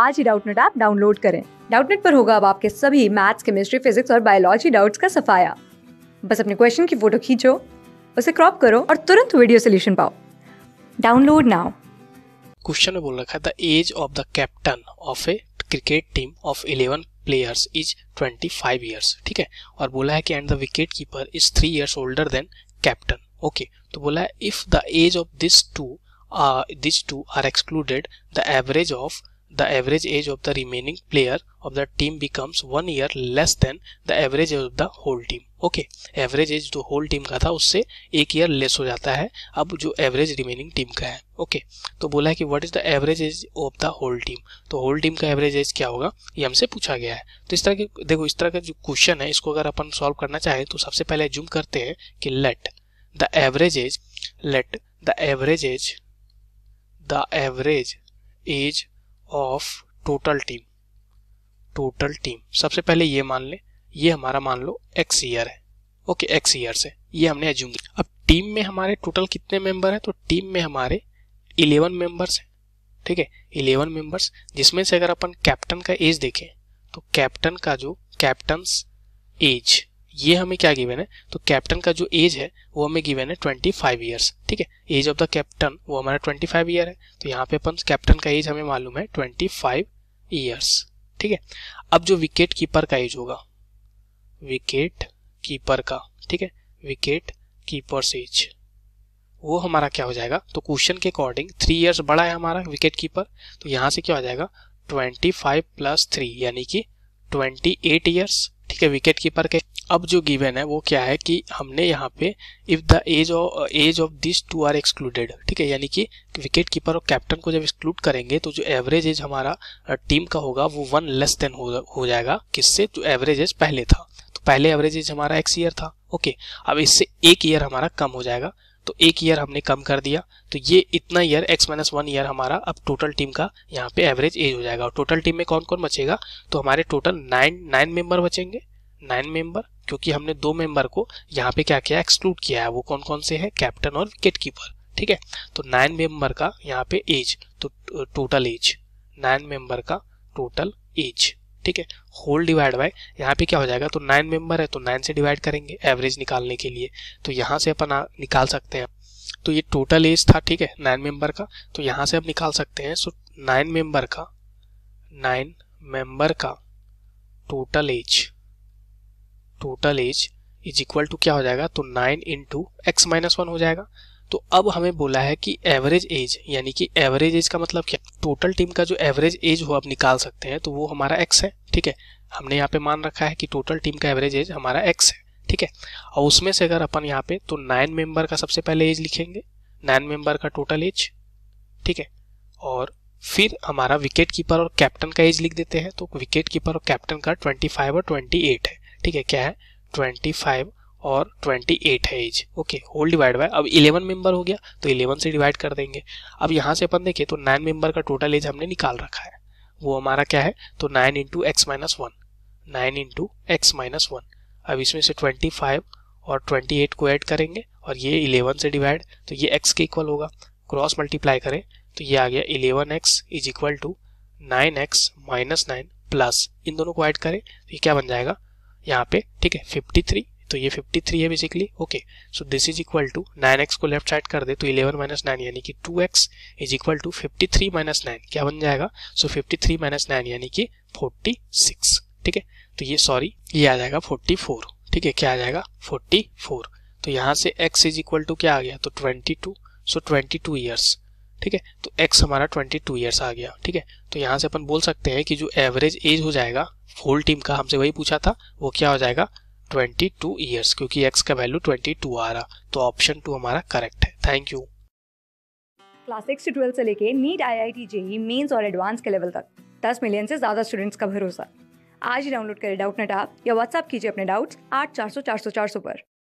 आज ही Doubtnut app download करें डाउटनेट पर होगा अब आपके सभी मैथ्स केमिस्ट्री फिजिक्स और बायोलॉजी डाउट्स का सफाया बस अपने क्वेश्चन की फोटो खींचो उसे क्रॉप करो और तुरंत वीडियो सोल्यूशन पाओ डाउनलोड नाउ क्वेश्चन में बोल रखा है the age of the captain of a cricket team of eleven players is 25 years ठीक है और बोला है कि and the wicket keeper is three years older than captain okay तो बोला है if the age of this two this two are excluded the average of the average age of the remaining player of the team becomes one year less than the average age of the whole team okay average age जो whole team का था उससे एक year less हो जाता है अब जो एवरेज रिमेनिंग टीम का है ओके okay, तो बोला है कि what is the average age of the whole team तो होल टीम का एवरेज एज क्या होगा ये हमसे पूछा गया है तो इस तरह के देखो इस तरह का जो क्वेश्चन है इसको अगर अपन सॉल्व करना चाहें तो सबसे पहले जूम करते हैं कि let the average age let the average age the average age of total team total team सबसे पहले ये मान लें ये हमारा मान लो एक्स ईयर है ओके एक्स ईयर से ये हमने एज्यूम किया अब टीम में हमारे टोटल कितने मेंबर हैं तो टीम में हमारे इलेवन मेंबर्स हैं ठीक है इलेवन मेंबर्स जिसमें से अगर अपन कैप्टन का एज देखें तो कैप्टन का जो कैप्टन एज ये हमें क्या गिवेन है तो कैप्टन का जो एज है वो हमें गिवेन है ट्वेंटी फाइव ईयर्स ठीक है एज ऑफ द कैप्टन वो हमारा ट्वेंटी फाइव ईयर है तो यहाँ पे अपन कैप्टन का एज हमें मालूम है ट्वेंटी फाइव ईयर्स ठीक है अब जो विकेट कीपर का एज होगा विकेट कीपर का ठीक है विकेट कीपर्स एज वो हमारा क्या हो जाएगा तो क्वेश्चन के अकॉर्डिंग थ्री ईयर्स बड़ा है हमारा विकेट कीपर तो यहाँ से क्या हो जाएगा ट्वेंटी फाइव प्लस थ्री यानी कि ट्वेंटी एट ईयर्स ठीक है विकेट कीपर के अब जो गिवन है वो क्या है कि हमने यहाँ पे if the age of age of this two are excluded ठीक है यानी कि विकेट कीपर और कैप्टन को जब एक्सक्लूड करेंगे तो जो एवरेज एज हमारा टीम का होगा वो वन लेस देन हो, हो जाएगा किससे जो एवरेज एज पहले था तो पहले एवरेज एज हमारा एक्स ईयर था ओके अब इससे एक ईयर हमारा कम हो जाएगा तो एक ईयर हमने कम कर दिया तो ये इतना year X minus one year हमारा अब टोटल टीम का यहाँ पे एवरेज एज हो जाएगा और टोटल टीम में कौन कौन बचेगा तो हमारे टोटल नाइन नाइन मेंबर बचेंगे नाइन मेंबर क्योंकि हमने दो मेंबर को यहाँ पे क्या किया एक्सक्लूड किया है वो कौन कौन से है कैप्टन और विकेट कीपर ठीक है तो नाइन मेंबर का यहाँ पे एज तो टोटल एज नाइन मेंबर का टोटल एज ठीक है होल डिवाइड बाय यहाँ पे क्या हो जाएगा तो नाइन मेंबर है तो नाइन से डिवाइड करेंगे एवरेज निकालने के लिए तो यहाँ से अपन निकाल सकते हैं तो ये टोटल एज था ठीक है नाइन मेंबर का तो यहाँ से आप निकाल सकते हैं सो नाइन मेंबर का नाइन मेंबर का total age total age is equal to क्या हो जाएगा तो nine into X minus one हो जाएगा तो अब हमें बोला है कि एवरेज एज यानी कि एवरेज एज का मतलब क्या टोटल टीम का जो एवरेज एज हो आप निकाल सकते हैं तो वो हमारा एक्स है ठीक है हमने यहाँ पे मान रखा है कि टोटल टीम का एवरेज एज हमारा एक्स है ठीक है और उसमें से अगर अपन यहाँ पे तो नाइन मेंबर का सबसे पहले एज लिखेंगे नाइन मेंबर का टोटल एज ठीक है और फिर हमारा विकेट कीपर और कैप्टन का एज लिख देते हैं तो विकेट कीपर और कैप्टन का फाइव और एट है ठीक है क्या है फाइव और 28 है age okay whole divide by अब 11 मेंबर हो गया तो 11 से डिवाइड कर देंगे अब यहाँ से अपन देखें तो 9 मेंबर का टोटल एज हमने निकाल रखा है वो हमारा क्या है तो 9 into X minus one nine into X minus one अब इसमें से 25 और 28 को ऐड करेंगे और ये 11 से डिवाइड तो ये x के इक्वल होगा क्रॉस मल्टीप्लाई करें तो ये आ गया eleven x is equal to nine x minus nine plus इन दोनों को ऐड करें तो ये क्या बन जाएगा यहाँ पे ठीक है थ्री तो ये 53 है basically okay so this is equal to 9x को लेफ्ट साइड कर दे तो 11 माइनस नाइन यानी कि 2x is equal to 53 minus nine क्या बन जाएगा सो so, 53 माइनस नाइन यानी कि 46 ठीक है तो ये सॉरी ये आ जाएगा 44 ठीक है क्या आ जाएगा 44 तो यहाँ से x इज इक्वल टू क्या आ गया तो 22 सो so 22 ईयर्स ठीक है तो x हमारा 22 ईयर्स आ गया ठीक है तो यहाँ से अपन बोल सकते हैं कि जो एवरेज एज हो जाएगा होल टीम का हमसे वही पूछा था वो क्या हो जाएगा ट्वेंटी टू ईयर्स क्योंकि एक्स का वैल्यू ट्वेंटी टू आ रहा तो ऑप्शन टू हमारा करेक्ट है थैंक यू क्लास सिक्स से ट्वेल्थ से लेके NEET I I T JEE mains और एडवांस के लेवल तक दस मिलियन से ज़्यादा स्टूडेंट्स का भरोसा आज ही डाउनलोड करें डाउट नेट आप या व्हाट्सअप कीजिए अपने डाउट्स आठ चार सौ चार सौ चार सौ पर